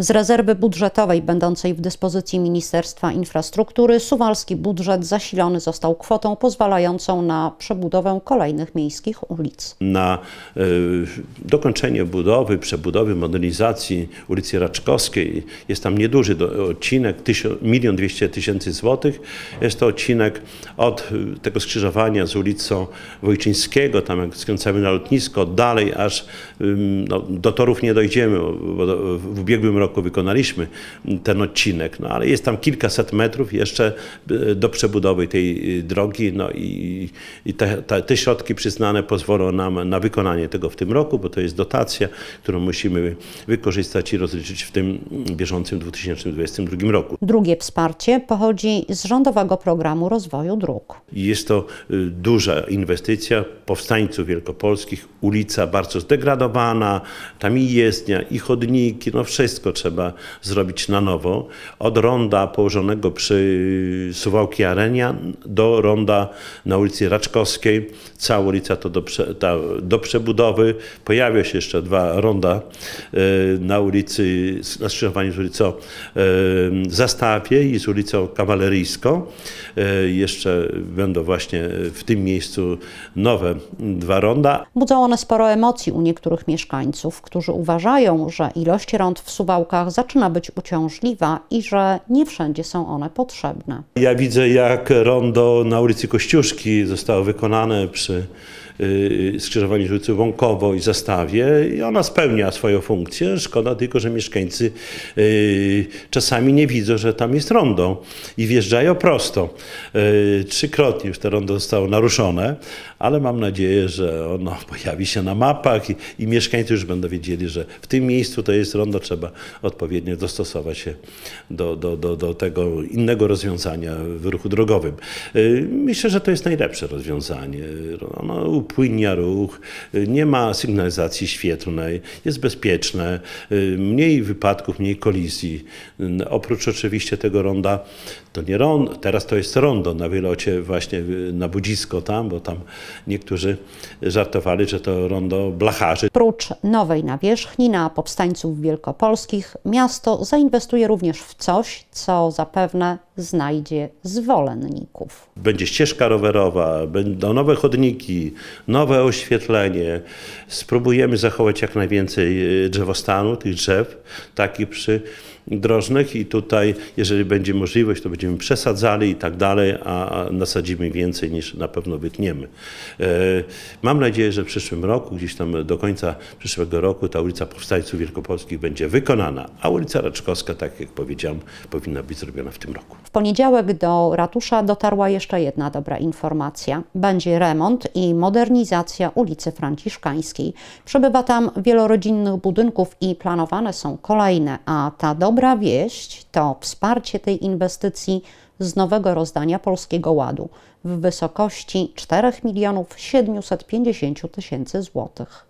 Z rezerwy budżetowej będącej w dyspozycji Ministerstwa Infrastruktury suwalski budżet zasilony został kwotą pozwalającą na przebudowę kolejnych miejskich ulic. Na y, dokończenie budowy, przebudowy, modernizacji ulicy Raczkowskiej jest tam nieduży do, odcinek, 1 200 tysięcy złotych. Jest to odcinek od y, tego skrzyżowania z ulicą Wojczyńskiego, tam jak skręcamy na lotnisko, dalej aż y, no, do torów nie dojdziemy, bo w ubiegłym roku roku wykonaliśmy ten odcinek, no ale jest tam kilkaset metrów jeszcze e, do przebudowy tej e, drogi, no i, i te, te środki przyznane pozwolą nam na wykonanie tego w tym roku, bo to jest dotacja, którą musimy wykorzystać i rozliczyć w tym bieżącym 2022 roku. Drugie wsparcie pochodzi z rządowego programu rozwoju dróg. Jest to e, duża inwestycja powstańców wielkopolskich, ulica bardzo zdegradowana, tam i jezdnia, i chodniki, no wszystko trzeba zrobić na nowo. Od ronda położonego przy Suwałki Arenia do ronda na ulicy Raczkowskiej. Cała ulica to do, ta, do przebudowy. Pojawia się jeszcze dwa ronda e, na ulicy, na skrzyżowaniu z ulicą e, Zastawie i z ulicą Kawaleryjską. E, jeszcze będą właśnie w tym miejscu nowe dwa ronda. Budzą one sporo emocji u niektórych mieszkańców, którzy uważają, że ilość rond w Suwałkach zaczyna być uciążliwa i że nie wszędzie są one potrzebne. Ja widzę, jak rondo na ulicy Kościuszki zostało wykonane przy Y, skrzyżowanie ulicy Wąkowo i Zastawie i ona spełnia swoją funkcję. Szkoda tylko, że mieszkańcy y, czasami nie widzą, że tam jest rondo i wjeżdżają prosto. Y, trzykrotnie już to rondo zostało naruszone, ale mam nadzieję, że ono pojawi się na mapach i, i mieszkańcy już będą wiedzieli, że w tym miejscu to jest rondo, trzeba odpowiednio dostosować się do, do, do, do tego innego rozwiązania w ruchu drogowym. Myślę, że to jest najlepsze rozwiązanie. Ono płynie ruch, nie ma sygnalizacji świetlnej, jest bezpieczne, y, mniej wypadków, mniej kolizji. Y, oprócz oczywiście tego ronda, to nie ronda. teraz to jest rondo na wylocie właśnie y, na Budzisko tam, bo tam niektórzy żartowali, że to rondo blacharzy. Prócz nowej nawierzchni na powstańców wielkopolskich, miasto zainwestuje również w coś, co zapewne znajdzie zwolenników. Będzie ścieżka rowerowa, będą nowe chodniki, nowe oświetlenie. Spróbujemy zachować jak najwięcej y, drzewostanu, tych drzew, taki przy drożnych i tutaj, jeżeli będzie możliwość, to będziemy przesadzali i tak dalej, a nasadzimy więcej niż na pewno wytniemy. E, mam nadzieję, że w przyszłym roku, gdzieś tam do końca przyszłego roku ta ulica Powstańców Wielkopolskich będzie wykonana, a ulica Raczkowska, tak jak powiedziałam, powinna być zrobiona w tym roku. W poniedziałek do ratusza dotarła jeszcze jedna dobra informacja. Będzie remont i modernizacja ulicy Franciszkańskiej. Przebywa tam wielorodzinnych budynków i planowane są kolejne, a ta dobra dobra wieść to wsparcie tej inwestycji z nowego rozdania Polskiego Ładu w wysokości 4 milionów 750 tysięcy złotych.